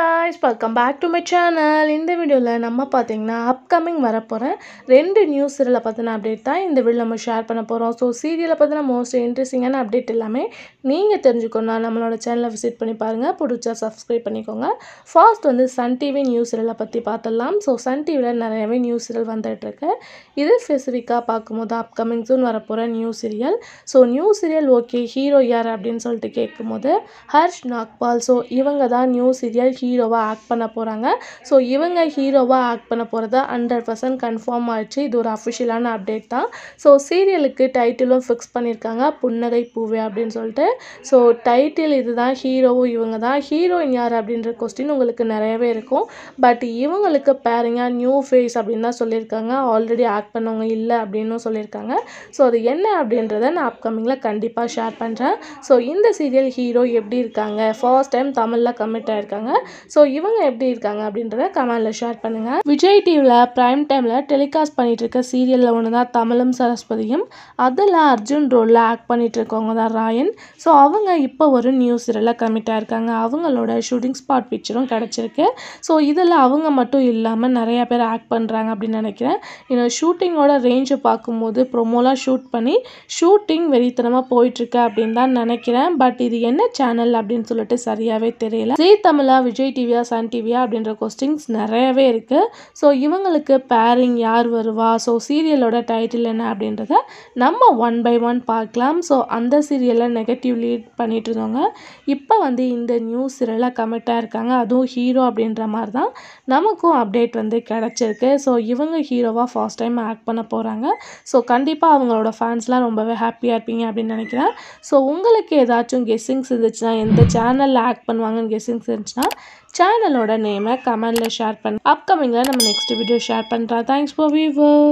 guys welcome back to my channel இந்த வீடியோவில் நம்ம பார்த்தீங்கன்னா அப்கமிங் வரப்போகிற ரெண்டு நியூஸ் சீரியலை பற்றின அப்டேட் தான் இந்த வீடியோ நம்ம ஷேர் பண்ண போகிறோம் ஸோ சீரியலை பற்றின மோஸ்ட் இன்ட்ரெஸ்டிங்கான அப்டேட் எல்லாமே நீங்கள் தெரிஞ்சுக்கணும் நம்மளோட சேனலை விசிட் பண்ணி பாருங்கள் பிடிச்சா சப்ஸ்கிரைப் பண்ணிக்கோங்க ஃபர்ஸ்ட் வந்து சன் டிவி நியூஸ் சீரியலை பற்றி பார்த்துடலாம் ஸோ சன் டிவியில் நிறையவே நியூஸ் சீரியல் வந்துகிட்ருக்கு இது ஸ்பெசிஃபிக்காக பார்க்கும்போது அப்கமிங் சூன் வரப்போகிற news serial so news serial okay hero யார் அப்படின்னு சொல்லிட்டு கேட்கும்போது ஹர்ஷ் நாக்பால் ஸோ இவங்க தான் நியூஸ் சீரியல் ஹீரோ ஹீரோவாக ஆக்ட் பண்ண போகிறாங்க ஸோ இவங்க ஹீரோவாக ஆக்ட் பண்ண போகிறத ஹண்ட்ரட் பர்சன்ட் கன்ஃபார்ம் ஆயிடுச்சு இது ஒரு அஃபிஷியலான அப்டேட் தான் ஸோ சீரியலுக்கு டைட்டிலும் ஃபிக்ஸ் பண்ணியிருக்காங்க புன்னகை பூவே அப்படின்னு சொல்லிட்டு ஸோ டைட்டில் இதுதான் ஹீரோவும் இவங்க தான் ஹீரோயின் யார் அப்படின்ற கொஸ்டின் உங்களுக்கு நிறையவே இருக்கும் பட் இவங்களுக்கு பேரிங்காக நியூ ஃபேஸ் அப்படின்னு தான் சொல்லியிருக்காங்க ஆல்ரெடி ஆக்ட் பண்ணவங்க இல்லை அப்படின்னு சொல்லியிருக்காங்க ஸோ அது என்ன அப்படின்றத நான் அப்கமிங்கில் கண்டிப்பாக ஷேர் பண்ணுறேன் ஸோ இந்த சீரியல் ஹீரோ எப்படி இருக்காங்க ஃபர்ஸ்ட் டைம் தமிழில் கமிட் ஆகிருக்காங்க ஸோ இவங்க எப்படி இருக்காங்க அப்படின்றத கமெண்ட்டில் ஷேர் பண்ணுங்கள் விஜய் டிவியில் ப்ரைம் டைமில் டெலிகாஸ்ட் பண்ணிகிட்டு இருக்க சீரியலில் ஒன்று தான் தமிழும் சரஸ்வதியும் அதில் அர்ஜுன் ரோலில் ஆக்ட் பண்ணிகிட்டு இருக்கவங்க தான் ராயன் ஸோ அவங்க இப்போ ஒரு நியூ சீரியலில் கமிட் ஆயிருக்காங்க அவங்களோட ஷூட்டிங் ஸ்பாட் பிக்சரும் கிடச்சிருக்கு ஸோ இதில் அவங்க மட்டும் இல்லாமல் நிறையா பேர் ஆக்ட் பண்ணுறாங்க அப்படின்னு நினைக்கிறேன் இன்னும் ஷூட்டிங்கோட ரேஞ்சை பார்க்கும்போது ப்ரொமோலாம் ஷூட் பண்ணி ஷூட்டிங் வெறித்தனமாக போயிட்டுருக்கு அப்படின்னு தான் நினைக்கிறேன் பட் இது என்ன சேனல் அப்படின்னு சொல்லிட்டு சரியாகவே தெரியல ஜெய் தமிழா விஜய் விஜய் டிவியா சன் டிவியா அப்படின்ற கொஸ்டின்ஸ் நிறையவே இருக்குது ஸோ இவங்களுக்கு பேரிங் யார் வருவா ஸோ சீரியலோட டைட்டில் என்ன அப்படின்றத நம்ம ஒன் பை ஒன் பார்க்கலாம் ஸோ அந்த சீரியலை நெகட்டிவ் லீட் பண்ணிகிட்டு இருந்தவங்க இப்போ வந்து இந்த நியூ சீரியலாக கமிட்டாக இருக்காங்க அதுவும் ஹீரோ அப்படின்ற மாதிரி தான் நமக்கும் அப்டேட் வந்து கிடச்சிருக்கு ஸோ இவங்க ஹீரோவாக ஃபர்ஸ்ட் டைம் ஆக்ட் பண்ண போகிறாங்க ஸோ கண்டிப்பாக அவங்களோட ஃபேன்ஸ்லாம் ரொம்பவே ஹாப்பியாக இருப்பீங்க அப்படின்னு நினைக்கிறேன் ஸோ உங்களுக்கு ஏதாச்சும் கெஸ்ஸிங்ஸ் இருந்துச்சுன்னா எந்த சேனலில் ஆக்ட் பண்ணுவாங்கன்னு கெஸ்ஸிங்ஸ் இருந்துச்சுன்னா சேனலோட நேமை கமெண்டில் ஷேர் பண்ணு அப்கமிங்கில் நம்ம நெக்ஸ்ட் வீடியோ ஷேர் பண்ணுறோம் தேங்க்ஸ் ஃபார் வீவர்